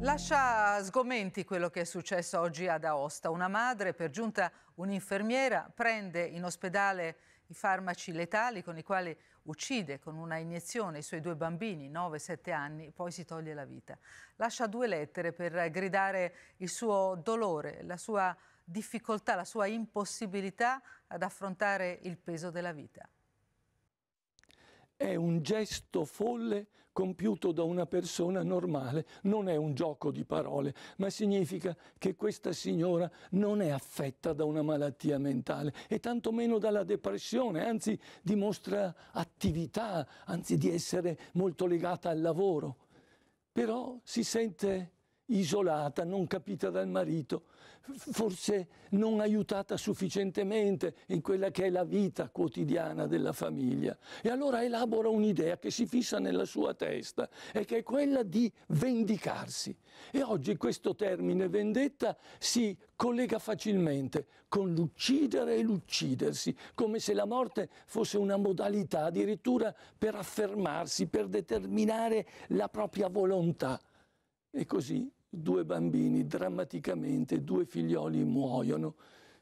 Lascia sgomenti quello che è successo oggi ad Aosta. Una madre, per giunta un'infermiera, prende in ospedale i farmaci letali con i quali uccide con una iniezione i suoi due bambini, 9 e 7 anni, poi si toglie la vita. Lascia due lettere per gridare il suo dolore, la sua difficoltà, la sua impossibilità ad affrontare il peso della vita è un gesto folle compiuto da una persona normale, non è un gioco di parole, ma significa che questa signora non è affetta da una malattia mentale e tantomeno dalla depressione, anzi dimostra attività, anzi di essere molto legata al lavoro. Però si sente isolata, non capita dal marito, forse non aiutata sufficientemente in quella che è la vita quotidiana della famiglia. E allora elabora un'idea che si fissa nella sua testa e che è quella di vendicarsi. E oggi questo termine vendetta si collega facilmente con l'uccidere e l'uccidersi, come se la morte fosse una modalità addirittura per affermarsi, per determinare la propria volontà. E così due bambini drammaticamente, due figlioli muoiono.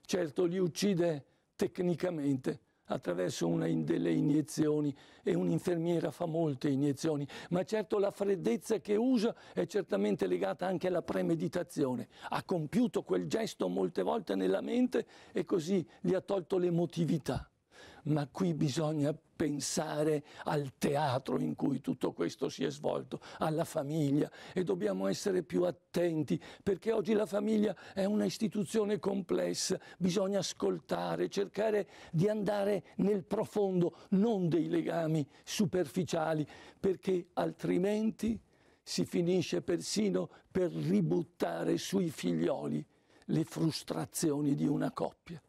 Certo li uccide tecnicamente attraverso una in delle iniezioni e un'infermiera fa molte iniezioni, ma certo la freddezza che usa è certamente legata anche alla premeditazione. Ha compiuto quel gesto molte volte nella mente e così gli ha tolto l'emotività ma qui bisogna pensare al teatro in cui tutto questo si è svolto, alla famiglia e dobbiamo essere più attenti perché oggi la famiglia è un'istituzione complessa, bisogna ascoltare, cercare di andare nel profondo, non dei legami superficiali, perché altrimenti si finisce persino per ributtare sui figlioli le frustrazioni di una coppia.